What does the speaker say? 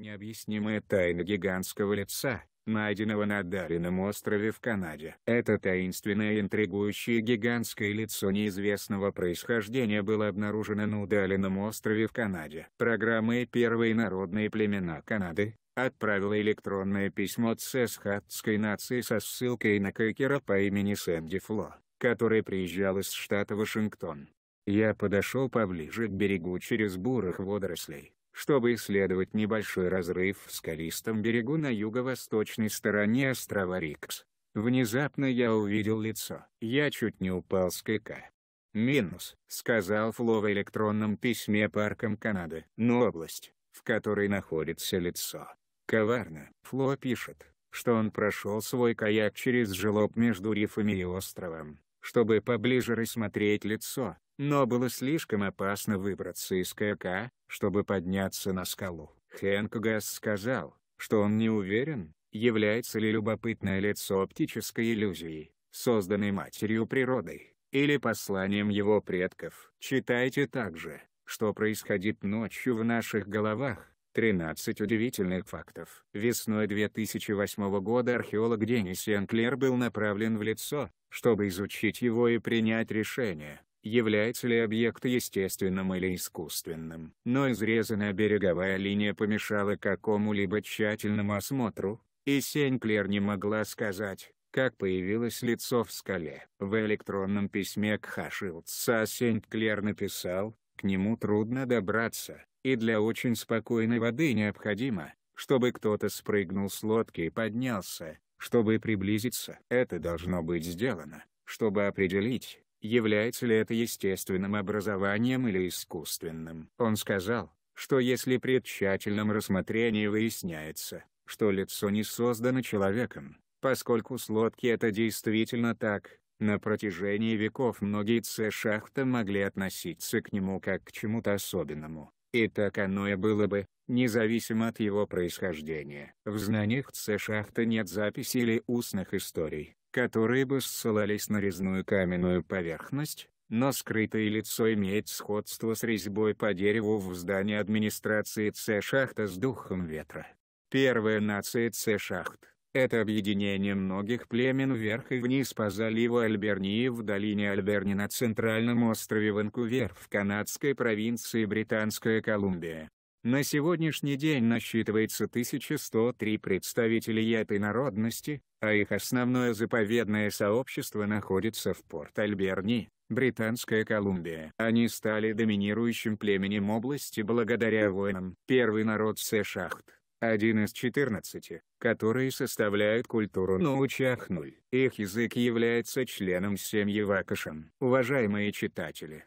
Необъяснимая тайна гигантского лица, найденного на Дарином острове в Канаде. Это таинственное и интригующее гигантское лицо неизвестного происхождения было обнаружено на удаленном острове в Канаде. Программа «Первые народные племена Канады» отправила электронное письмо цесхатской нации со ссылкой на Кейкера по имени Сэнди Фло, который приезжал из штата Вашингтон. Я подошел поближе к берегу через бурых водорослей чтобы исследовать небольшой разрыв в скалистом берегу на юго-восточной стороне острова Рикс. Внезапно я увидел лицо. Я чуть не упал с кайка. «Минус», — сказал Фло в электронном письме Парком Канады. «Но область, в которой находится лицо». Коварно. Фло пишет, что он прошел свой каяк через желоб между рифами и островом, чтобы поближе рассмотреть лицо, но было слишком опасно выбраться из каяка, чтобы подняться на скалу. Хэнк Гасс сказал, что он не уверен, является ли любопытное лицо оптической иллюзией, созданной матерью природой, или посланием его предков. Читайте также, что происходит ночью в наших головах. 13 удивительных фактов. Весной 2008 года археолог Денис Сенклер был направлен в лицо, чтобы изучить его и принять решение является ли объект естественным или искусственным. Но изрезанная береговая линия помешала какому-либо тщательному осмотру, и Сенклер не могла сказать, как появилось лицо в скале. В электронном письме к Хашилдса Сенклер написал, к нему трудно добраться, и для очень спокойной воды необходимо, чтобы кто-то спрыгнул с лодки и поднялся, чтобы приблизиться. Это должно быть сделано, чтобы определить, является ли это естественным образованием или искусственным. Он сказал, что если при тщательном рассмотрении выясняется, что лицо не создано человеком, поскольку с лодки это действительно так, на протяжении веков многие С-шахты могли относиться к нему как к чему-то особенному, и так оно и было бы, независимо от его происхождения. В знаниях С-шахты нет записи или устных историй, которые бы ссылались на резную каменную поверхность, но скрытое лицо имеет сходство с резьбой по дереву в здании администрации С-шахта с духом ветра. Первая нация С-шахт – это объединение многих племен вверх и вниз по заливу Альбернии в долине Альберни на центральном острове Ванкувер в канадской провинции Британская Колумбия. На сегодняшний день насчитывается 1103 представителей этой народности, а их основное заповедное сообщество находится в Порт-Альберни, Британская Колумбия. Они стали доминирующим племенем области благодаря воинам. Первый народ Сешахт, один из 14, которые составляют культуру Научахнуль. Их язык является членом семьи Вакашин. Уважаемые читатели,